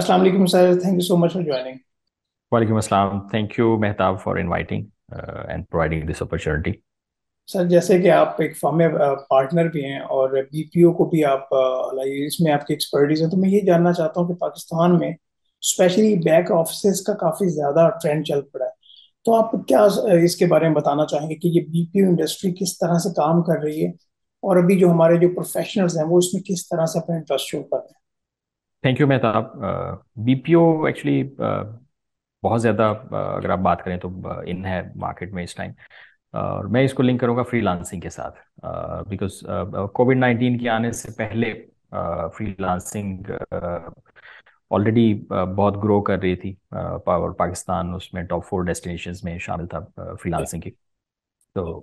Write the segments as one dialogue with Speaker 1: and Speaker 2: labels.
Speaker 1: Sir uh, जैसे कि आप एक फर्म में पार्टनर भी हैं और बीपीओ को भी आप uh, इसमें आपकी एक्सपर्टीज है तो मैं ये जानना चाहता हूँ कि पाकिस्तान में स्पेशली बैक ऑफिस का काफ़ी ज़्यादा ट्रेंड चल पड़ा है तो आप क्या uh, इसके बारे में बताना चाहेंगे कि ये बीपीओ इंडस्ट्री किस तरह से काम कर रही है और अभी जो हमारे जो प्रोफेशनल्स हैं वो इसमें किस तरह से अपना इंटरेस्ट शो कर रहे हैं
Speaker 2: thank you Mehtab BPO actually बहुत ज़्यादा uh, अगर आप बात करें तो इन uh, है मार्केट में इस टाइम uh, और मैं इसको लिंक करूँगा फ्रीलांसिंग के साथ बिकॉज कोविड नाइन्टीन के आने से पहले फ्रीलांसिंग ऑलरेडी बहुत ग्रो कर रही थी और पाकिस्तान उसमें टॉप फोर डेस्टिनेशन में शामिल था फ्रीलांसिंग की तो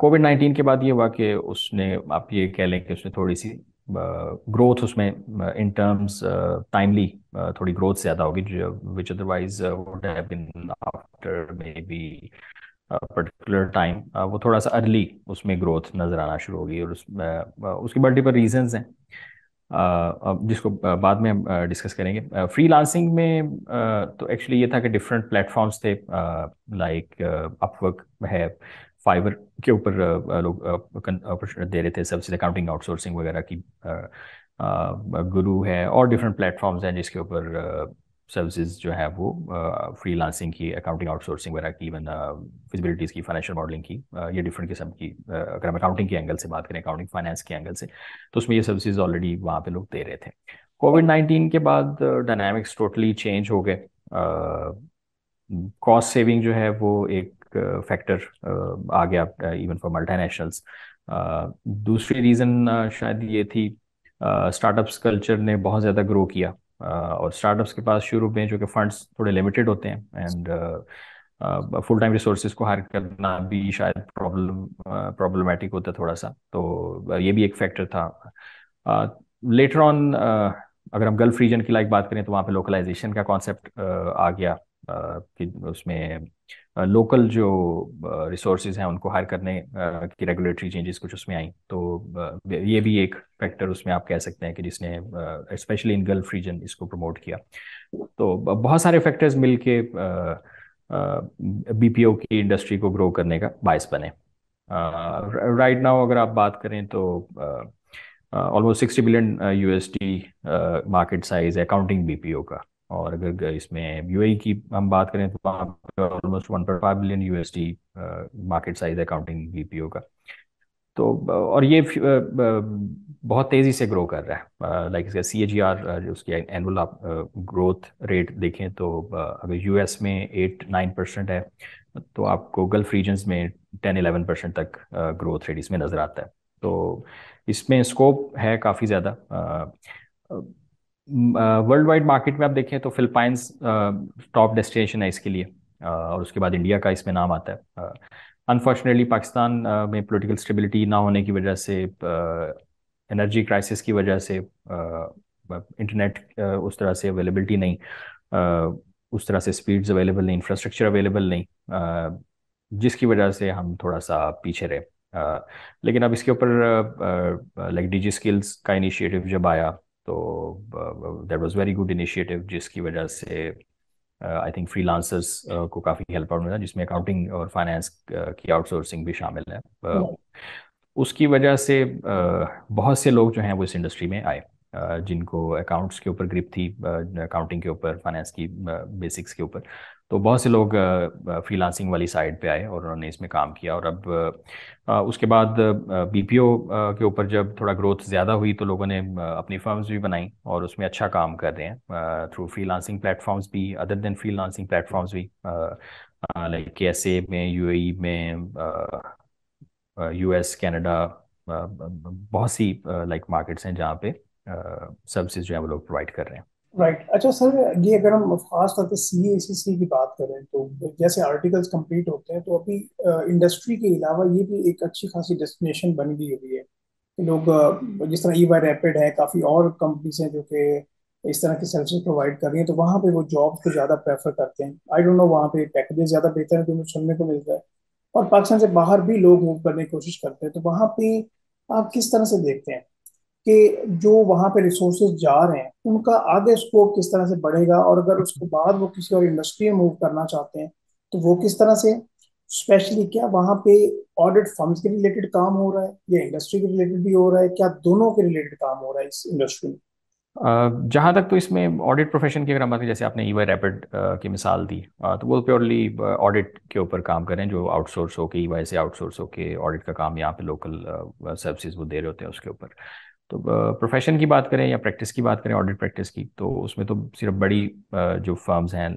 Speaker 2: कोविड नाइन्टीन के बाद ये हुआ कि उसने आप ये कह लें कि उसने थोड़ी सी ग्रोथ उसमें इन टर्म्स टाइमली थोड़ी ग्रोथ ज़्यादा होगी which otherwise would have been after maybe particular time वो थोड़ा सा अर्ली उसमें ग्रोथ नज़र आना शुरू होगी और उस उसके मल्टीपल रीजंस हैं जिसको बाद में डिस्कस करेंगे फ्री लांसिंग में तो एक्चुअली ये था कि डिफरेंट प्लेटफॉर्म्स थे लाइक अपवर्क है फाइवर के ऊपर लोग दे रहे थे सर्विस अकाउंटिंग आउटसोर्सिंग वगैरह की गुरु है और डिफरेंट प्लेटफॉर्म्स हैं जिसके ऊपर सर्विसेज जो है वो फ्री लांसिंग की अकाउंटिंग आउटसोर्सिंग वगैरह की इवन फिजिबिलिटीज़ की फाइनेंशियल मॉडलिंग की ये डिफरेंट किस्म की अगर हम अकाउंटिंग के एंगल से बात करें अकाउंटिंग फाइनेंस के एंगल से तो उसमें ये सर्विसेज ऑलरेडी वहाँ पे लोग दे रहे थे कोविड नाइन्टीन के बाद डायनामिक्स टोटली चेंज हो गए कॉस्ट सेविंग जो है वो एक फैक्टर आ गया इवन फॉर मल्टीनेशनल्स दूसरी रीज़न शायद ये थी स्टार्टअप्स कल्चर ने बहुत ज़्यादा ग्रो किया और स्टार्टअप्स के पास शुरू में जो कि फंड्स थोड़े लिमिटेड होते हैं एंड फुल टाइम रिसोर्सेज को हायर करना भी शायद प्रॉब्लम प्रॉब्लमेटिक होता थोड़ा सा तो ये भी एक फैक्टर था लेटर ऑन अगर हम गल्फ रीजन की लाइक बात करें तो वहाँ पे लोकलाइजेशन का कॉन्सेप्ट आ गया कि उसमें लोकल जो रिसोर्सेज हैं उनको हायर करने की रेगुलेटरी चेंजेस कुछ उसमें आई तो ये भी एक फैक्टर उसमें आप कह सकते हैं कि जिसने स्पेशली इन गल्फ रीजन इसको प्रमोट किया तो बहुत सारे फैक्टर्स मिल के बीपीओ की इंडस्ट्री को ग्रो करने का बायस बने राइट नाउ अगर आप बात करें तो almost sixty billion USD market size है काउंटिंग बीपीओ का और अगर इसमें यू e की हम बात करें तो वहाँ पे almost one point five billion U market size है काउंटिंग बी का तो और ये बहुत तेज़ी से ग्रो कर रहा है लाइक इसका सी ए जी आर उसकी एनुअल आप ग्रोथ रेट देखें तो अगर यूएस में एट नाइन परसेंट है तो आपको गल्फ रीजन्स में टेन एलेवन परसेंट तक ग्रोथ रेट इसमें नज़र आता है तो इसमें स्कोप है काफ़ी ज़्यादा वर्ल्ड वाइड मार्केट में आप देखें तो फिलिपाइंस टॉप डेस्टिनेशन है इसके लिए और उसके बाद इंडिया का इसमें नाम आता है अनफॉर्चुनेटली पाकिस्तान में पॉलिटिकल स्टेबिलिटी ना होने की वजह से एनर्जी क्राइसिस की वजह से इंटरनेट उस तरह से अवेलेबिलिटी नहीं उस तरह से स्पीड्स अवेलेबल नहीं इंफ्रास्ट्रक्चर अवेलेबल नहीं जिसकी वजह से हम थोड़ा सा पीछे रहे लेकिन अब इसके ऊपर लाइक डिजी स्किल्स का इनिशिएटिव जब आया तो there was very good initiative जिसकी वजह से आई थिंक फ्री लांसर्स को काफ़ी हेल्प आउट मिला जिसमें अकाउंटिंग और फाइनेंस uh, की आउटसोर्सिंग भी शामिल है uh, उसकी वजह से uh, बहुत से लोग जो हैं वो इस इंडस्ट्री में आए जिनको अकाउंट्स के ऊपर ग्रिप थी अकाउंटिंग के ऊपर फाइनेंस की बेसिक्स के ऊपर तो बहुत से लोग फ्रीलांसिंग वाली साइड पे आए और उन्होंने इसमें काम किया और अब उसके बाद बीपीओ के ऊपर जब थोड़ा ग्रोथ ज़्यादा हुई तो लोगों ने अपनी फर्म्स भी बनाई और उसमें अच्छा काम कर रहे हैं थ्रू फ्रीलांसिंग प्लेटफॉर्म्स भी अदर देन फ्रीलांसिंग प्लेटफॉर्म्स भी लाइक के एस ए में यू ए e में यू एस कैनेडा बहुत सी लाइक मार्केट्स हैं जहाँ पे सर्विसेज जो है वो लोग प्रोवाइड कर रहे हैं
Speaker 1: राइट right. अच्छा सर ये अगर हम खास तौर पे सी ए सी सी की बात करें तो जैसे आर्टिकल्स कंप्लीट होते हैं तो अभी इंडस्ट्री के अलावा ये भी एक अच्छी खासी डेस्टिनेशन बन गई हुई है लोग जिस तरह ई वाई रैपिड है काफ़ी और कंपनीज हैं जो कि इस तरह की सर्विसेज प्रोवाइड कर रही हैं तो वहाँ पे वो जॉब्स को ज़्यादा प्रेफर करते हैं आई डोंट नो वहाँ पे पैकेजेस ज़्यादा बेहतर है जो सुनने को मिलता है और पाकिस्तान से बाहर भी लोग मूव करने की कोशिश करते हैं तो वहाँ पे आप किस तरह से देखते हैं कि जो वहाँ पे रिसोर्सेज जा रहे हैं उनका आगे स्कोप किस तरह से बढ़ेगा और अगर उसके बाद वो किसी और इंडस्ट्री में मूव करना चाहते हैं तो वो किस तरह से स्पेशली क्या वहाँ पे ऑडिट फर्म्स के रिलेटेड काम हो रहा है या इंडस्ट्री के रिलेटेड भी हो रहा है क्या दोनों के रिलेटेड काम हो रहा है इस इंडस्ट्री में
Speaker 2: जहाँ तक तो इसमें ऑडिट प्रोफेशन की अगर हम बात करें जैसे आपने ई वाई रैपिड की मिसाल दी तो वो प्योरली ऑडिट के ऊपर काम करें जो आउटसोर्स होके ई वाई से आउटसोर्स होके ऑडिट का काम यहाँ पे लोकल सर्विसेज वो दे रहे होते हैं उसके ऊपर तो प्रोफेशन की बात करें या प्रैक्टिस की बात करें ऑडिट प्रैक्टिस की तो उसमें तो सिर्फ बड़ी जो फर्म्स हैं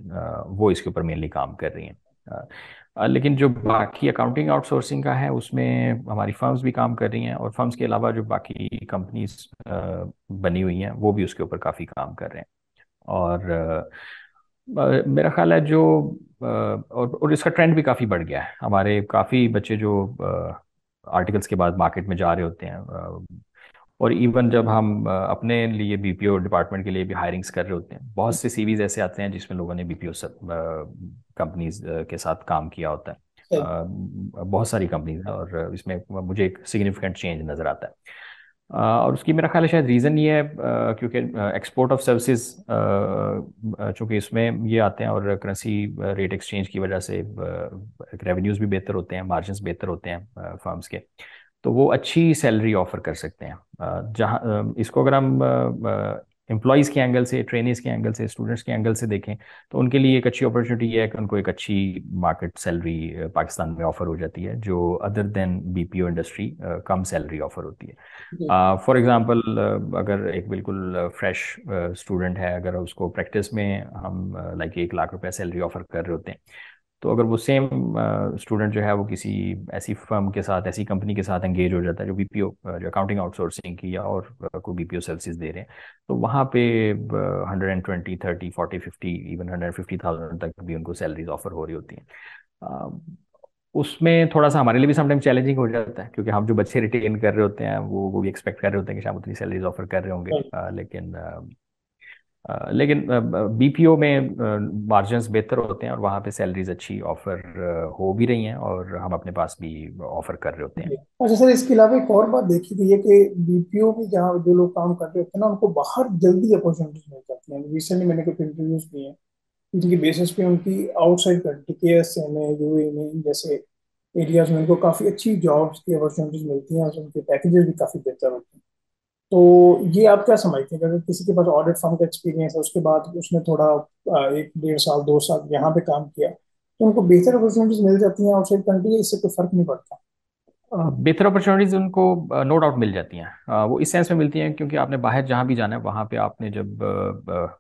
Speaker 2: वो इसके ऊपर मेनली काम कर रही हैं लेकिन जो बाकी अकाउंटिंग आउटसोर्सिंग का है उसमें हमारी फर्म्स भी काम कर रही हैं और फर्म्स के अलावा जो बाकी कंपनीज बनी हुई हैं वो भी उसके ऊपर काफ़ी काम कर रहे हैं और मेरा ख्याल है जो और, और इसका ट्रेंड भी काफ़ी बढ़ गया है हमारे काफ़ी बच्चे जो आर्टिकल्स के बाद मार्केट में जा रहे होते हैं और इवन जब हम अपने लिए बीपीओ डिपार्टमेंट के लिए भी हायरिंग्स कर रहे होते हैं बहुत से सीवीज ऐसे आते हैं जिसमें लोगों ने बीपीओ कंपनीज के साथ काम किया होता है बहुत सारी कंपनीज है और इसमें मुझे एक सिग्निफिकेंट चेंज नज़र आता है और उसकी मेरा ख्याल है शायद रीज़न ये है क्योंकि एक्सपोर्ट ऑफ सर्विसेज चूंकि इसमें ये आते हैं और करेंसी रेट एक्सचेंज की वजह से रेवेन्यूज़ भी बेहतर होते हैं मार्जिन बेहतर होते हैं फर्म्स के तो वो अच्छी सैलरी ऑफर कर सकते हैं जहाँ इसको अगर हम एम्प्लॉयज़ के एंगल से ट्रेनर्स के एंगल से स्टूडेंट्स के एंगल से देखें तो उनके लिए एक अच्छी अपॉर्चुनिटी है कि उनको एक अच्छी मार्केट सैलरी पाकिस्तान में ऑफर हो जाती है जो अदर देन बीपीओ इंडस्ट्री कम सैलरी ऑफर होती है फॉर uh, एग्जांपल uh, अगर एक बिल्कुल फ्रेश स्टूडेंट है अगर उसको प्रैक्टिस में हम लाइक एक लाख रुपया सैलरी ऑफर कर रहे होते हैं तो अगर वो सेम स्टूडेंट जो है वो किसी ऐसी फर्म के साथ ऐसी कंपनी के साथ एंगेज हो जाता है जो बी पी ओ जो अकाउंटिंग आउटसोर्सिंग की या और कोई बी पी ओ सर्विसेज दे रहे हैं तो वहाँ पे hundred and twenty thirty forty fifty even hundred fifty thousand तक भी उनको सैलरीज ऑफर हो रही होती हैं उसमें थोड़ा सा हमारे लिए भी समटाइम चैलेंजिंग हो जाता है क्योंकि हम जो बच्चे रिटेन कर रहे होते हैं वो वो भी एक्सपेक्ट कर रहे होते हैं कि शाम उतनी सैलरीज ऑफर कर रहे होंगे हाँ। लेकिन लेकिन बीपीओ में मार्जिन बेहतर होते हैं और वहाँ पे सैलरीज अच्छी ऑफर हो भी रही हैं और हम अपने पास भी ऑफर कर रहे होते हैं
Speaker 1: अच्छा सर इसके अलावा एक और बात देखी गई है कि बीपीओ में जहाँ जो लोग काम कर रहे होते हैं ना उनको बाहर जल्दी अपॉर्चुनिटीज मिल जाती है रिसेंटली मैंने कुछ इंटरव्यूज किए हैं जिनके बेसिस पे उनकी आउटसाइड कंट्री के S M A U A में जैसे एरियाज में उनको काफ़ी अच्छी जॉब्स की अपॉर्चुनिटीज मिलती हैं और उनके पैकेजेस भी काफ़ी बेहतर होते हैं तो ये आप क्या समझते हैं अगर किसी के पास ऑडिट फर्म का एक्सपीरियंस है उसके बाद उसने थोड़ा एक डेढ़ साल दो साल यहाँ पे काम किया तो उनको बेहतर अपॉर्चुनिटीज मिल जाती हैं आउटसाइड कंट्री इससे कोई फर्क नहीं पड़ता
Speaker 2: बेहतर अपॉर्चुनिटीज उनको नो डाउट मिल जाती हैं वो इस सेंस में मिलती हैं क्योंकि आपने बाहर जहाँ भी जाना है वहाँ पे आपने जब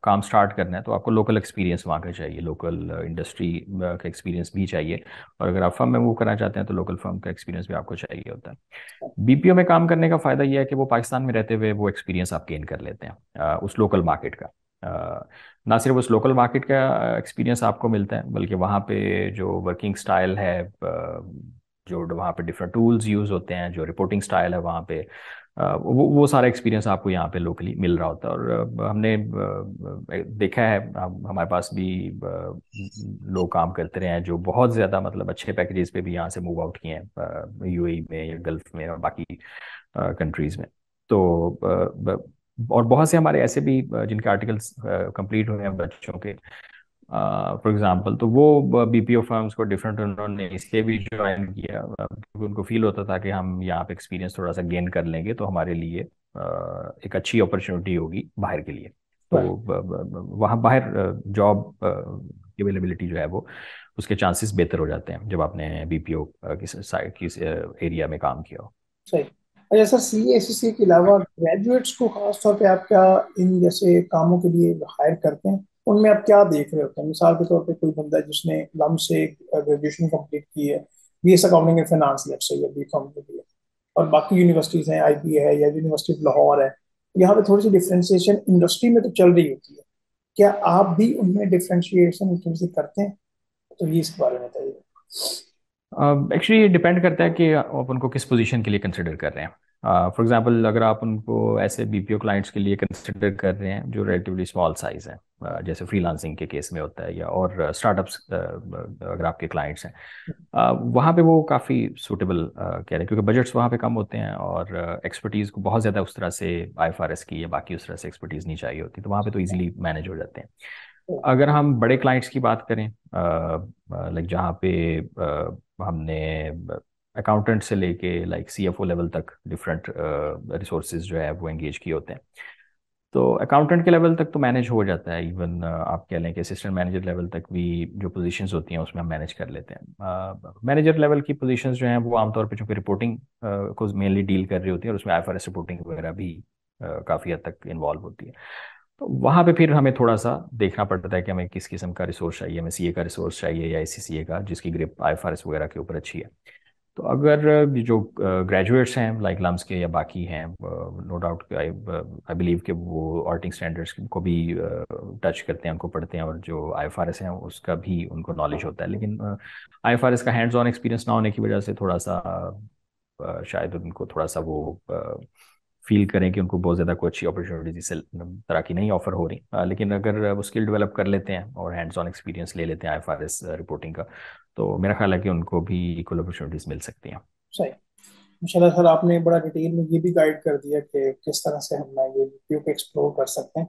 Speaker 2: काम स्टार्ट करना है तो आपको लोकल एक्सपीरियंस वहाँ का चाहिए लोकल इंडस्ट्री का एक्सपीरियंस भी चाहिए और अगर आप फर्म में मूव करना चाहते हैं तो लोकल फर्म का एक्सपीरियंस भी आपको चाहिए होता है बी में काम करने का फ़ायदा यह है कि वो पाकिस्तान में रहते हुए वो एक्सपीरियंस आप गेन कर लेते हैं उस लोकल मार्केट का ना सिर्फ उस लोकल मार्केट का एक्सपीरियंस आपको मिलता है बल्कि वहाँ पे जो वर्किंग स्टाइल है जो वहाँ पे डिफरेंट टूल्स यूज़ होते हैं जो रिपोर्टिंग स्टाइल है वहाँ पे वो वो सारा एक्सपीरियंस आपको यहाँ पे लोकली मिल रहा होता है और हमने देखा है हमारे पास भी लोग काम करते रहे हैं जो बहुत ज़्यादा मतलब अच्छे पैकेजेस पे भी यहाँ से मूव आउट किए हैं यूएई e में या गल्फ में और बाकी कंट्रीज़ में तो और बहुत से हमारे ऐसे भी जिनके आर्टिकल्स कंप्लीट हुए हैं बच्चों के फॉर uh, एग्जाम्पल तो वो बी पी ओ फर्म्स को डिफरेंट उन्होंने इसलिए भी ज्वाइन किया uh, क्योंकि उनको फील होता था कि हम यहाँ पे एक्सपीरियंस थोड़ा सा गेन कर लेंगे तो हमारे लिए uh, एक अच्छी अपॉर्चुनिटी होगी बाहर के लिए तो वहाँ बाहर जॉब अवेलेबिलिटी जो है वो उसके चांसेस बेहतर हो जाते हैं जब आपने बीपीओ किस ओ किस एरिया में काम किया हो
Speaker 1: सही सर सी एस के अलावा ग्रेजुएट्स को खास तौर पे आप क्या इन जैसे कामों के लिए हायर करते हैं उनमें आप क्या देख रहे होते हैं मिसाल के तौर पर कोई बंदा जिसने लम से ग्रेजुएशन कम्प्लीट की है B S accounting and finance late से या बी कॉम है और बाकी यूनिवर्सिटीज़ हैं आई बी है या यूनिवर्सिटी ऑफ लाहौर है यहाँ पे थोड़ी सी डिफ्रेंशिएशन इंडस्ट्री में तो चल रही होती है क्या आप भी उनमें डिफ्रेंशिएशन थोड़ी सी करते हैं तो ये इसके बारे में
Speaker 2: बताइए एक्चुअली डिपेंड करता है कि आप उनको किस पोजीशन के लिए कंसिडर कर रहे हैं फॉर uh, एग्जाम्पल अगर आप उनको ऐसे बी पी ओ क्लाइंट्स के लिए कंसिडर कर रहे हैं जो रिलेटिवली स्मॉल साइज है जैसे फ्रीलांसिंग के केस में होता है या और स्टार्टअप्स अगर आपके क्लाइंट्स हैं वहाँ पे वो काफ़ी सूटेबल कह रहे हैं क्योंकि बजट्स वहाँ पे कम होते हैं और एक्सपर्टीज़ को बहुत ज़्यादा उस तरह से आई की या बाकी उस तरह से एक्सपर्टीज़ नहीं चाहिए होती तो वहाँ पे तो ईजिली मैनेज हो जाते हैं तो अगर हम बड़े क्लाइंट्स की बात करें लाइक जहाँ पे हमने अकाउंटेंट से लेके like C F O level तक डिफरेंट रिसोर्सेज जो है वो एंगेज किए होते हैं तो अकाउंटेंट के लेवल तक तो मैनेज हो जाता है इवन आप कह लें कि असिस्टेंट मैनेजर लेवल तक भी जो पोजीशंस होती हैं उसमें हम मैनेज कर लेते हैं मैनेजर लेवल की पोजीशंस जो हैं वो आमतौर पर चूँकि रिपोर्टिंग को मेनली डील कर रही होती है और उसमें आई रिपोर्टिंग वगैरह भी काफ़ी हद तक इन्वॉल्व होती है तो वहाँ पे फिर हमें थोड़ा सा देखना पड़ता है कि हमें किस किस्म का रिसोर्स चाहिए हमें सी का रिसोर्स चाहिए या ए का जिसकी ग्रिप आई वगैरह के ऊपर अच्छी है तो अगर जो ग्रेजुएट्स हैं लाइक लम्स के या बाकी हैं नो डाउट आई बिलीव कि वो ऑर्टिंग स्टैंडर्ड्स को भी टच करते हैं उनको पढ़ते हैं और जो आई एफ आर एस हैं उसका भी उनको नॉलेज होता है लेकिन आई एफ आर एस का हैंड्स ऑन एक्सपीरियंस ना होने की वजह से थोड़ा सा शायद उनको थोड़ा सा वो फील करें कि उनको बहुत ज़्यादा कोई अच्छी अपॉर्चुनिटीज इससे तरह की नहीं ऑफर हो रही लेकिन अगर वो स्किल डेवलप कर लेते हैं और हैंड्स ऑन एक्सपीरियंस ले लेते हैं आई रिपोर्टिंग का तो मेरा ख्याल है कि उनको भी इक्वल अपॉर्चुनिटीज मिल सकती हैं
Speaker 1: सही माशाल्लाह सर आपने बड़ा डिटेल में ये भी गाइड कर दिया कि किस तरह से हम ये वीडियो को एक्सप्लोर कर सकते हैं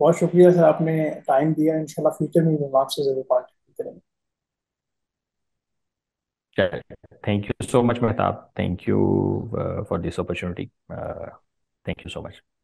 Speaker 1: बहुत शुक्रिया सर आपने टाइम दिया इंशाल्लाह फ्यूचर में भी आपसे जरूर कॉन्टेक्ट करेंगे
Speaker 2: thank you so much Mehtab thank you for this opportunity thank you so much